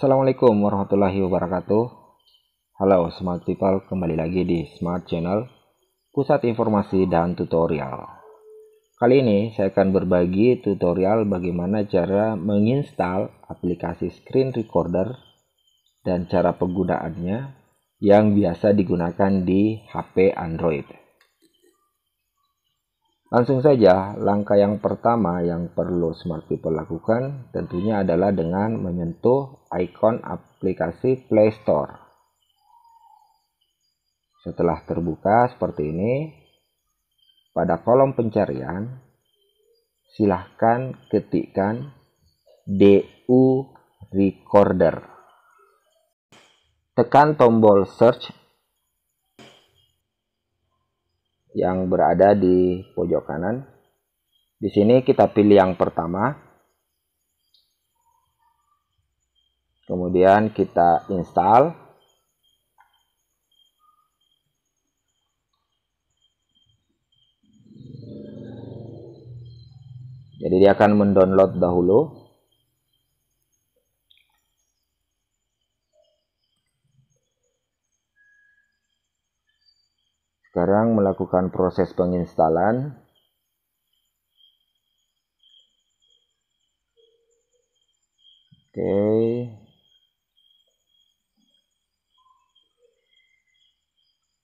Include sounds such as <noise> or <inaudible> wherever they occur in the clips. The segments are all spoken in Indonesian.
Assalamualaikum warahmatullahi wabarakatuh. Halo Smart People, kembali lagi di Smart Channel, pusat informasi dan tutorial. Kali ini saya akan berbagi tutorial bagaimana cara menginstal aplikasi screen recorder dan cara penggunaannya yang biasa digunakan di HP Android. Langsung saja, langkah yang pertama yang perlu smart people lakukan tentunya adalah dengan menyentuh ikon aplikasi Play Store. Setelah terbuka seperti ini, pada kolom pencarian, silahkan ketikkan DU Recorder. Tekan tombol search yang berada di pojok kanan. Di sini kita pilih yang pertama. Kemudian kita install. Jadi dia akan mendownload dahulu Sekarang melakukan proses penginstalan. Oke. Okay.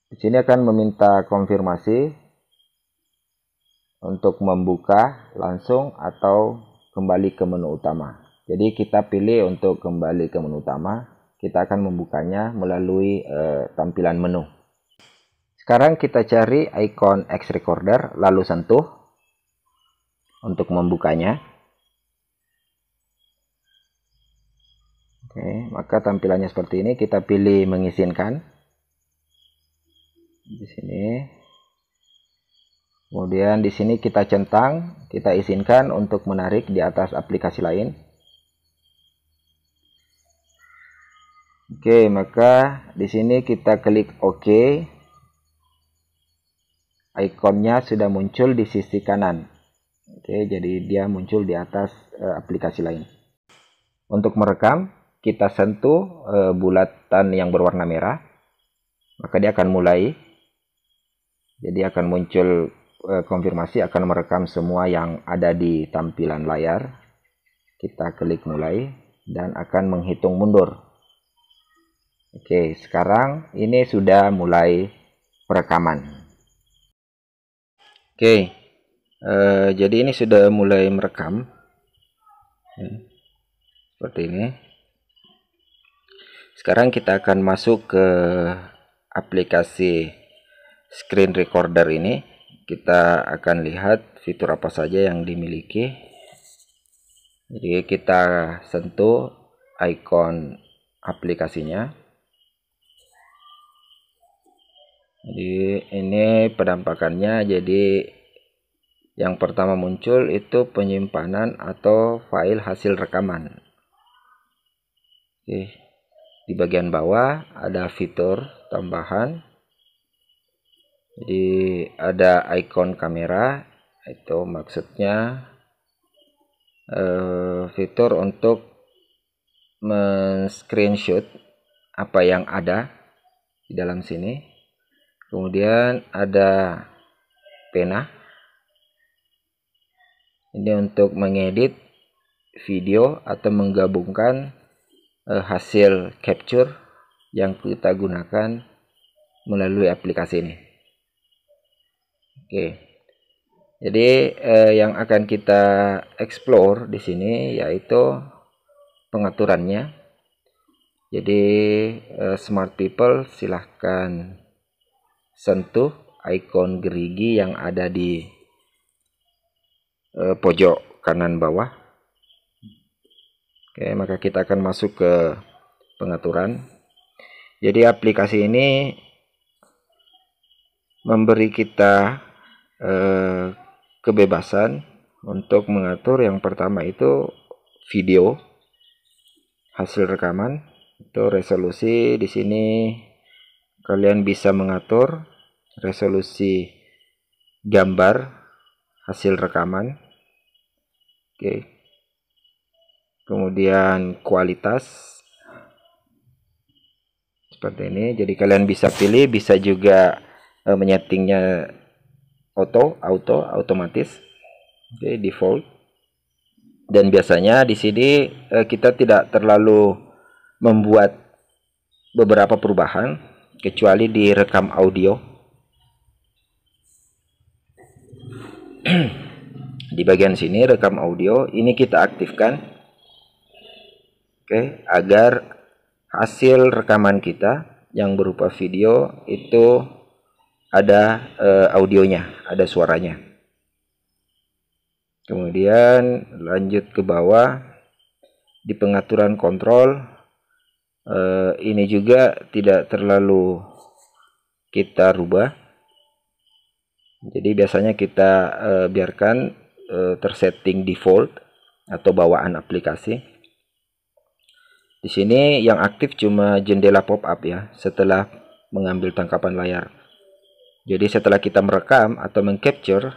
Di sini akan meminta konfirmasi untuk membuka langsung atau kembali ke menu utama. Jadi kita pilih untuk kembali ke menu utama, kita akan membukanya melalui e, tampilan menu. Sekarang kita cari icon X Recorder, lalu sentuh untuk membukanya. Oke, maka tampilannya seperti ini. Kita pilih mengizinkan. Di sini. Kemudian di sini kita centang, kita izinkan untuk menarik di atas aplikasi lain. Oke, maka di sini kita klik OK ikonnya sudah muncul di sisi kanan. Oke, jadi dia muncul di atas e, aplikasi lain. Untuk merekam, kita sentuh e, bulatan yang berwarna merah, maka dia akan mulai. Jadi akan muncul e, konfirmasi akan merekam semua yang ada di tampilan layar. Kita klik mulai dan akan menghitung mundur. Oke, sekarang ini sudah mulai perekaman. Oke, uh, jadi ini sudah mulai merekam. Hmm, seperti ini. Sekarang kita akan masuk ke aplikasi screen recorder ini. Kita akan lihat fitur apa saja yang dimiliki. Jadi kita sentuh icon aplikasinya. Jadi ini penampakannya jadi yang pertama muncul itu penyimpanan atau file hasil rekaman. Oke. Di bagian bawah ada fitur tambahan. Jadi ada ikon kamera itu maksudnya eh, fitur untuk men-screenshot apa yang ada di dalam sini kemudian ada pena ini untuk mengedit video atau menggabungkan eh, hasil capture yang kita gunakan melalui aplikasi ini. Oke. Jadi eh, yang akan kita explore di sini yaitu pengaturannya. Jadi eh, smart people silahkan sentuh ikon gerigi yang ada di eh, pojok kanan bawah. Oke, maka kita akan masuk ke pengaturan. Jadi aplikasi ini memberi kita eh, kebebasan untuk mengatur yang pertama itu video hasil rekaman itu resolusi di sini kalian bisa mengatur resolusi gambar hasil rekaman oke kemudian kualitas seperti ini jadi kalian bisa pilih bisa juga e, menyetingnya auto auto otomatis oke default dan biasanya di sini e, kita tidak terlalu membuat beberapa perubahan kecuali direkam audio <clears throat> di bagian sini rekam audio ini kita aktifkan oke agar hasil rekaman kita yang berupa video itu ada eh, audionya ada suaranya kemudian lanjut ke bawah di pengaturan kontrol eh, ini juga tidak terlalu kita rubah jadi biasanya kita eh, biarkan eh, tersetting default atau bawaan aplikasi di sini yang aktif cuma jendela pop-up ya setelah mengambil tangkapan layar jadi setelah kita merekam atau mengcapture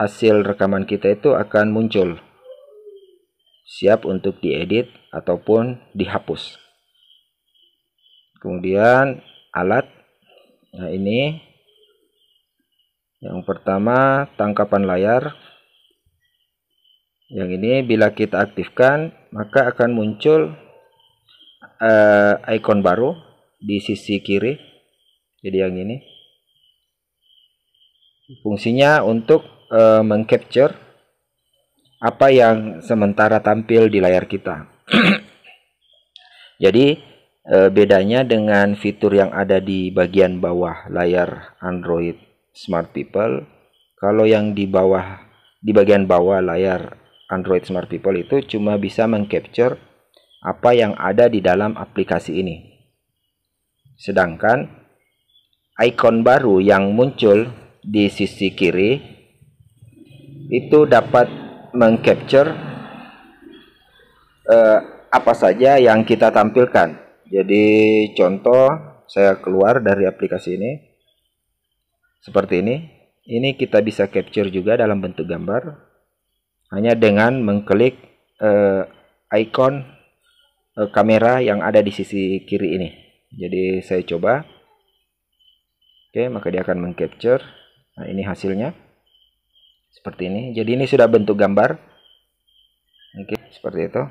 hasil rekaman kita itu akan muncul siap untuk diedit ataupun dihapus kemudian alat nah ini yang pertama tangkapan layar yang ini bila kita aktifkan maka akan muncul uh, eh, icon baru di sisi kiri jadi yang ini fungsinya untuk uh, mengcapture apa yang sementara tampil di layar kita <clears throat> jadi e, bedanya dengan fitur yang ada di bagian bawah layar Android Smart People kalau yang di bawah di bagian bawah layar Android Smart People itu cuma bisa mengcapture apa yang ada di dalam aplikasi ini sedangkan icon baru yang muncul di sisi kiri itu dapat mengcapture uh, apa saja yang kita tampilkan jadi contoh saya keluar dari aplikasi ini seperti ini. Ini kita bisa capture juga dalam bentuk gambar hanya dengan mengklik eh, icon eh, kamera yang ada di sisi kiri ini. Jadi saya coba. Oke, maka dia akan mengcapture. Nah, ini hasilnya. Seperti ini. Jadi ini sudah bentuk gambar. Oke, seperti itu.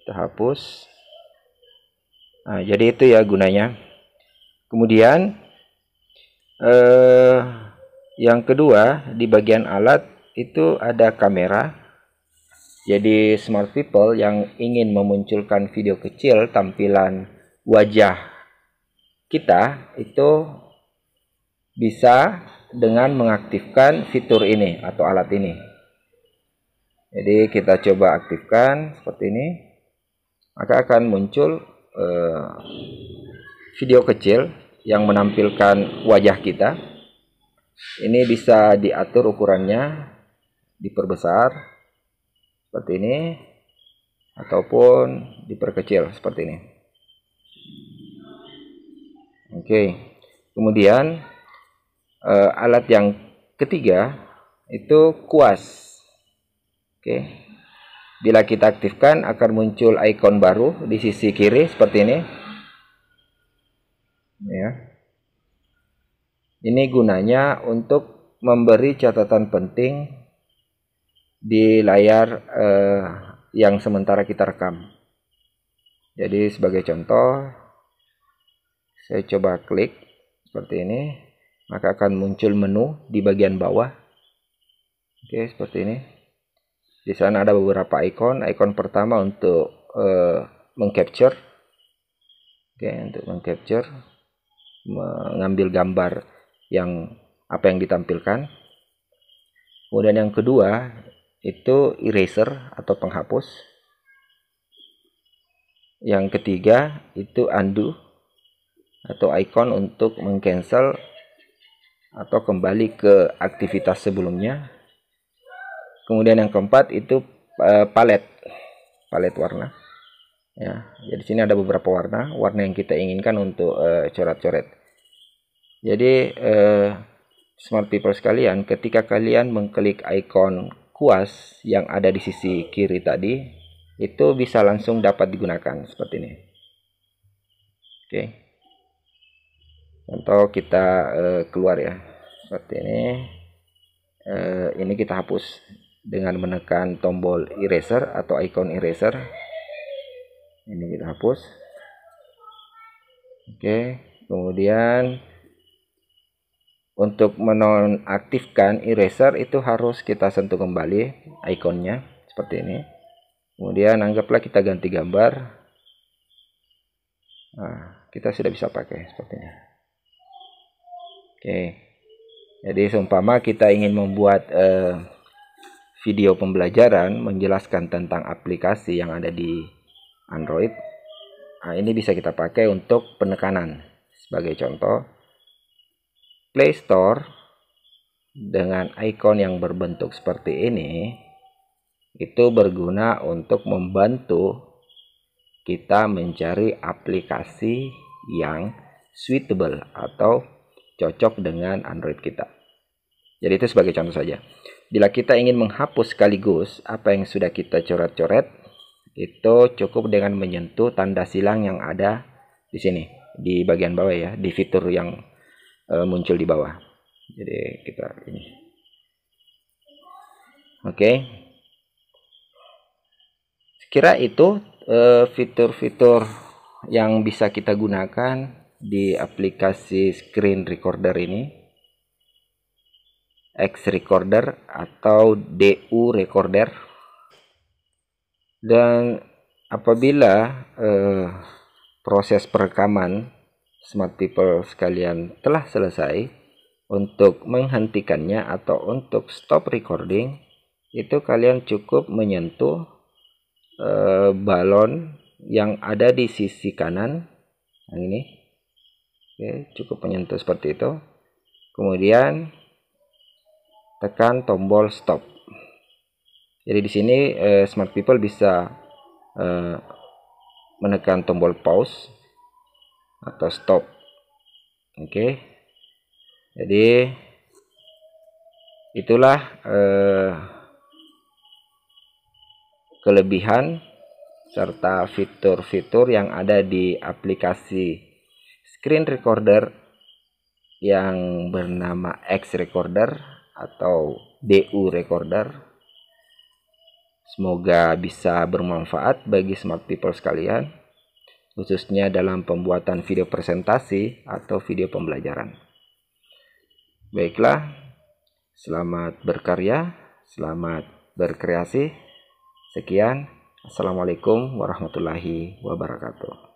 Kita hapus. Nah, jadi itu ya gunanya. Kemudian eh, yang kedua di bagian alat itu ada kamera. Jadi smart people yang ingin memunculkan video kecil tampilan wajah kita itu bisa dengan mengaktifkan fitur ini atau alat ini. Jadi kita coba aktifkan seperti ini. Maka akan muncul Eh, video kecil yang menampilkan wajah kita. Ini bisa diatur ukurannya, diperbesar seperti ini ataupun diperkecil seperti ini. Oke. Kemudian eh, alat yang ketiga itu kuas. Oke, Bila kita aktifkan akan muncul icon baru di sisi kiri seperti ini. Ya. Ini gunanya untuk memberi catatan penting di layar eh, yang sementara kita rekam. Jadi sebagai contoh, saya coba klik seperti ini, maka akan muncul menu di bagian bawah. Oke, seperti ini. Di sana ada beberapa ikon ikon pertama untuk uh, mengcapture. Oke, okay, untuk mengcapture mengambil gambar yang apa yang ditampilkan. Kemudian yang kedua itu eraser atau penghapus. Yang ketiga itu undo atau icon untuk mengcancel atau kembali ke aktivitas sebelumnya kemudian yang keempat itu uh, palet palet warna ya jadi ya, sini ada beberapa warna warna yang kita inginkan untuk eh, coret-coret jadi uh, smart people sekalian ketika kalian mengklik icon kuas yang ada di sisi kiri tadi itu bisa langsung dapat digunakan seperti ini oke okay. contoh kita uh, keluar ya seperti ini uh, ini kita hapus dengan menekan tombol eraser atau icon eraser ini kita hapus oke kemudian untuk menonaktifkan eraser itu harus kita sentuh kembali ikonnya seperti ini kemudian anggaplah kita ganti gambar nah, kita sudah bisa pakai seperti ini oke jadi seumpama kita ingin membuat eh, video pembelajaran menjelaskan tentang aplikasi yang ada di Android. Nah, ini bisa kita pakai untuk penekanan. Sebagai contoh, Play Store dengan ikon yang berbentuk seperti ini itu berguna untuk membantu kita mencari aplikasi yang suitable atau cocok dengan Android kita. Jadi itu sebagai contoh saja. Bila kita ingin menghapus sekaligus apa yang sudah kita coret-coret, itu cukup dengan menyentuh tanda silang yang ada di sini, di bagian bawah ya, di fitur yang e, muncul di bawah. Jadi kita ini. Oke. Okay. Sekira itu e, fitur-fitur yang bisa kita gunakan di aplikasi screen recorder ini. X recorder atau DU recorder dan apabila eh, proses perekaman smart people sekalian telah selesai untuk menghentikannya atau untuk stop recording itu kalian cukup menyentuh eh, balon yang ada di sisi kanan yang ini Oke, cukup menyentuh seperti itu kemudian tekan tombol stop. Jadi di sini eh, smart people bisa eh, menekan tombol pause atau stop. Oke. Okay. Jadi itulah eh, kelebihan serta fitur-fitur yang ada di aplikasi screen recorder yang bernama X Recorder atau DU recorder. Semoga bisa bermanfaat bagi smart people sekalian, khususnya dalam pembuatan video presentasi atau video pembelajaran. Baiklah, selamat berkarya, selamat berkreasi. Sekian, Assalamualaikum warahmatullahi wabarakatuh.